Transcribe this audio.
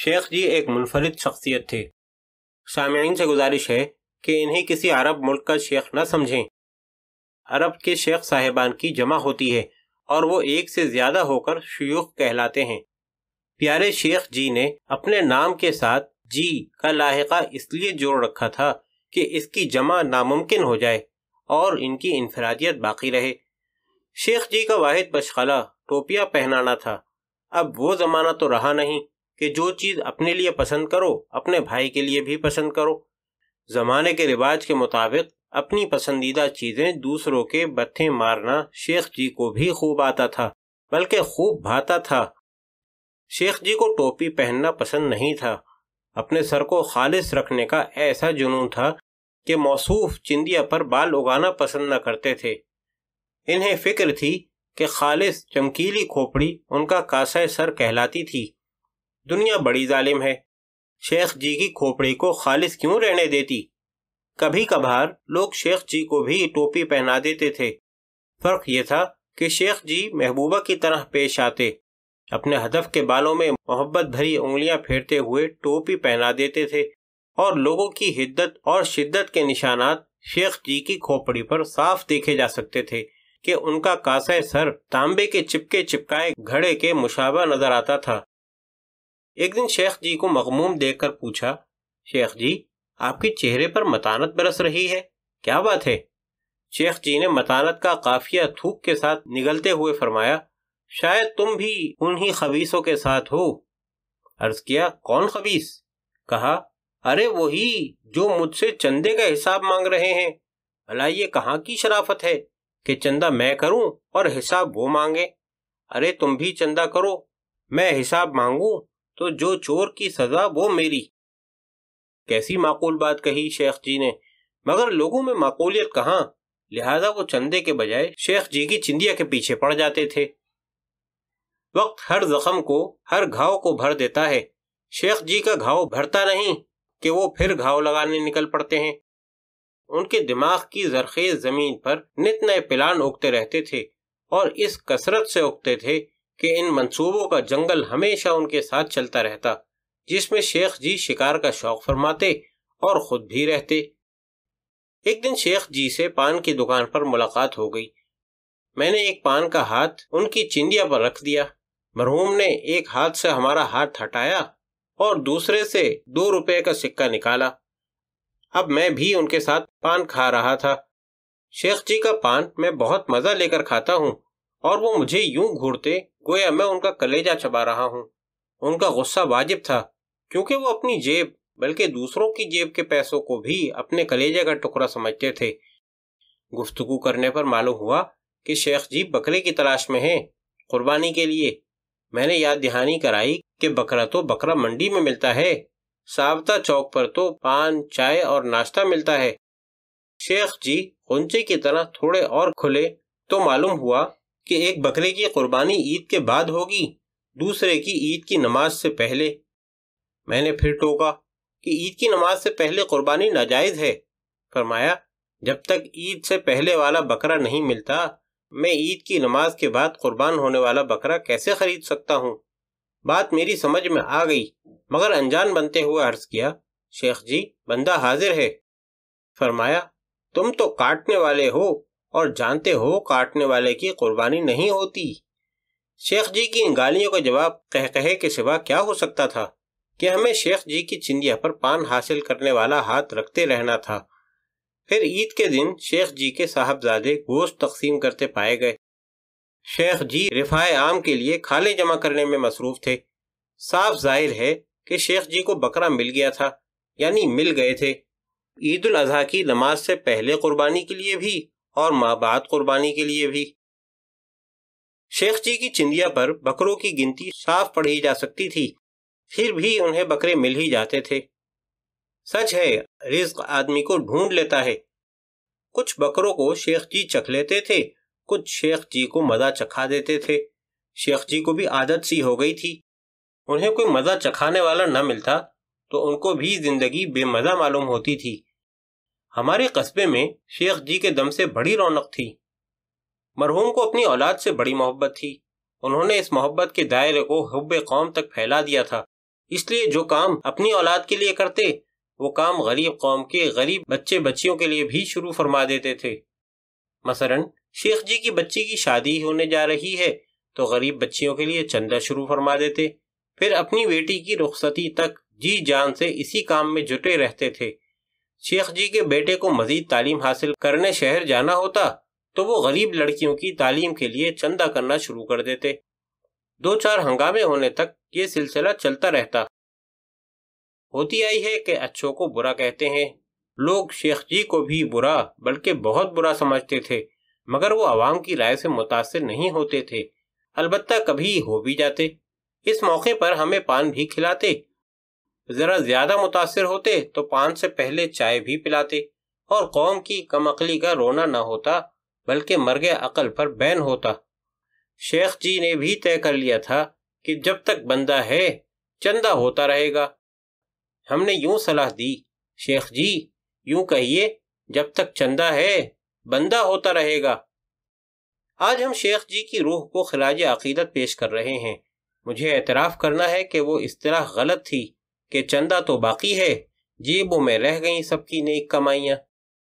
شیخ جی ایک منفرد شخصیت تھے سامعین سے گزارش ہے کہ انہیں کسی عرب ملک کا شیخ نہ سمجھیں عرب کے شیخ صاحبان کی جمع ہوتی ہے اور وہ ایک سے زیادہ ہو کر شیوخ کہلاتے ہیں پیارے شیخ جی نے اپنے نام کے ساتھ جی کا لاحقہ اس لیے جوڑ رکھا تھا کہ اس کی جمع ناممکن ہو جائے اور ان کی انفرادیت باقی رہے شیخ جی کا واحد بشخلہ ٹوپیا پہنانا تھا اب وہ زمانہ تو رہا نہیں کہ جو چیز اپنے لیے پسند کرو اپنے بھائی کے لیے بھی پسند کرو زمانے کے رواج کے مطابق اپنی پسندیدہ چیزیں دوسروں کے بتھیں مارنا شیخ جی کو بھی خوب آتا تھا بلکہ خوب بھاتا تھا شیخ جی کو ٹوپی پہننا پسند نہیں تھا اپنے سر کو خالص رکھنے کا ایسا جنون تھا کہ موصوف چندیا پر بال اگانا پسند نہ کرتے تھے انہیں فکر تھی کہ خالص چمکیلی کھوپڑی ان کا کاسہ سر کہلاتی تھی دنیا بڑی ظالم ہے شیخ جی کی کھوپڑی کو خالص کیوں رہنے دیتی کبھی کبھار لوگ شیخ جی کو بھی ٹوپی پہنا دیتے تھے فرق یہ تھا کہ شیخ جی محبوبہ کی طرح پیش آتے اپنے ہدف کے بالوں میں محبت بھری انگلیاں پھیرتے ہوئے ٹوپی پہنا دیتے تھے اور لوگوں کی حدت اور شدت کے نشانات شیخ جی کی کھوپڑی پر صاف دیکھے جا سکتے تھے کہ ان کا کاسہ سر تانبے کے چپکے چپکائے گھڑے کے مشابہ نظر آتا تھا ایک دن شیخ جی کو مغموم دیکھ کر پوچھا شیخ جی آپ کے چہرے پر متانت برس رہی ہے کیا بات ہے شیخ جی نے متانت کا قافیہ تھوک کے ساتھ نگلتے ہوئے فرمایا شاید تم بھی انہی خبیصوں کے ساتھ ہو عرض کیا کون خبیص کہا ارے وہی جو مجھ سے چندے کا حساب مانگ رہے ہیں بھلا یہ کہاں کی شرافت ہے کہ چندہ میں کروں اور حساب وہ مانگے ارے تم بھی چندہ کرو میں حساب مانگوں تو جو چور کی سزا وہ میری کیسی معقول بات کہی شیخ جی نے مگر لوگوں میں معقولیت کہاں لہذا وہ چندے کے بجائے شیخ جی کی چندیا کے پیچھے پڑ جاتے تھے وقت ہر زخم کو ہر گھاؤ کو بھر دیتا ہے شیخ جی کا گھاؤ بھرتا نہیں کہ وہ پھر گھاؤ لگانے نکل پڑتے ہیں ان کے دماغ کی زرخیز زمین پر نت نئے پلان اگتے رہتے تھے اور اس کثرت سے اگتے تھے کہ ان منصوبوں کا جنگل ہمیشہ ان کے ساتھ چلتا رہتا جس میں شیخ جی شکار کا شوق فرماتے اور خود بھی رہتے ایک دن شیخ جی سے پان کی دکان پر ملاقات ہو گئی میں نے ایک پان کا ہاتھ ان کی چندیا پر رکھ دیا مرحوم نے ایک ہاتھ سے ہمارا ہاتھ ہٹایا اور دوسرے سے دو روپے کا سکہ نکالا اب میں بھی ان کے ساتھ پان کھا رہا تھا شیخ جی کا پان میں بہت مزہ لے کر کھاتا ہوں اور وہ مجھے یوں گھورتے گویا میں ان کا کلیجہ چبا رہا ہوں ان کا غصہ واجب تھا کیونکہ وہ اپنی جیب جیب بلکہ دوسروں کی کے پیسوں کو بھی اپنے کلیجہ کا سمجھتے تھے گفتگو کرنے پر معلوم ہوا کہ شیخ جی بکرے کی تلاش میں ہیں قربانی کے لیے میں نے یاد دہانی کرائی کہ بکرا تو بکرا منڈی میں ملتا ہے سابتا چوک پر تو پان چائے اور ناشتہ ملتا ہے شیخ جی گونچے کی طرح تھوڑے اور کھلے تو معلوم ہوا کہ ایک بکرے کی قربانی عید کے بعد ہوگی دوسرے کی عید کی نماز سے پہلے میں نے پھر ٹوکا کہ عید کی نماز سے پہلے قربانی ناجائز ہے فرمایا جب تک عید سے پہلے والا بکرا نہیں ملتا میں عید کی نماز کے بعد قربان ہونے والا بکرا کیسے خرید سکتا ہوں بات میری سمجھ میں آ گئی مگر انجان بنتے ہوئے عرض کیا شیخ جی بندہ حاضر ہے فرمایا تم تو کاٹنے والے ہو اور جانتے ہو کاٹنے والے کی قربانی نہیں ہوتی شیخ جی کی ان گالیوں کا جواب کہہ کہے کے سوا کیا ہو سکتا تھا کہ ہمیں شیخ جی کی چندیا پر پان حاصل کرنے والا ہاتھ رکھتے رہنا تھا پھر عید کے دن شیخ جی کے صاحبزادے گوشت تقسیم کرتے پائے گئے شیخ جی رفاع عام کے لیے کھالے جمع کرنے میں مصروف تھے صاف ظاہر ہے کہ شیخ جی کو بکرا مل گیا تھا یعنی مل گئے تھے عید الاضحیٰ کی نماز سے پہلے قربانی کے لیے بھی اور ماں بعد قربانی کے لیے بھی شیخ جی کی چندیا پر بکروں کی گنتی صاف پڑھی جا سکتی تھی پھر بھی انہیں بکرے مل ہی جاتے تھے سچ ہے رزق آدمی کو ڈھونڈ لیتا ہے کچھ بکروں کو شیخ جی چکھ لیتے تھے کچھ شیخ جی کو مزہ چکھا دیتے تھے شیخ جی کو بھی عادت سی ہو گئی تھی انہیں کوئی مزہ چکھانے والا نہ ملتا تو ان کو بھی زندگی بے مزہ معلوم ہوتی تھی ہمارے قصبے میں شیخ جی کے دم سے بڑی رونق تھی مرحوم کو اپنی اولاد سے بڑی محبت تھی انہوں نے اس محبت کے دائرے کو حب قوم تک پھیلا دیا تھا اس لیے جو کام اپنی اولاد کے لیے کرتے وہ کام غریب قوم کے غریب بچے بچیوں کے لیے بھی شروع فرما دیتے تھے مثلا شیخ جی کی بچی کی شادی ہونے جا رہی ہے تو غریب بچیوں کے لیے چندہ شروع فرما دیتے پھر اپنی بیٹی کی رخصتی تک جی جان سے اسی کام میں جٹے رہتے تھے شیخ جی کے بیٹے کو مزید تعلیم حاصل کرنے شہر جانا ہوتا تو وہ غریب لڑکیوں کی تعلیم کے لیے چندہ کرنا شروع کر دیتے دو چار ہنگامے ہونے تک یہ سلسلہ چلتا رہتا ہوتی آئی ہے کہ اچھوں کو برا کہتے ہیں لوگ شیخ جی کو بھی برا بلکہ بہت برا سمجھتے تھے مگر وہ عوام کی رائے سے متاثر نہیں ہوتے تھے البتہ کبھی ہو بھی جاتے اس موقع پر ہمیں پان بھی کھلاتے ذرا زیادہ متاثر ہوتے تو پان سے پہلے چائے بھی پلاتے اور قوم کی کمقلی کا رونا نہ ہوتا بلکہ مرگ عقل پر بین ہوتا شیخ جی نے بھی طے کر لیا تھا کہ جب تک بندہ ہے چندہ ہوتا رہے گا ہم نے یوں صلاح دی شیخ جی یوں کہیے جب تک چندہ ہے بندہ ہوتا رہے گا آج ہم شیخ جی کی روح کو خراج عقیدت پیش کر رہے ہیں مجھے اعتراف کرنا ہے کہ وہ اس طرح غلط تھی کہ چندہ تو باقی ہے جیبوں میں رہ گئیں سب کی نیک کمائیاں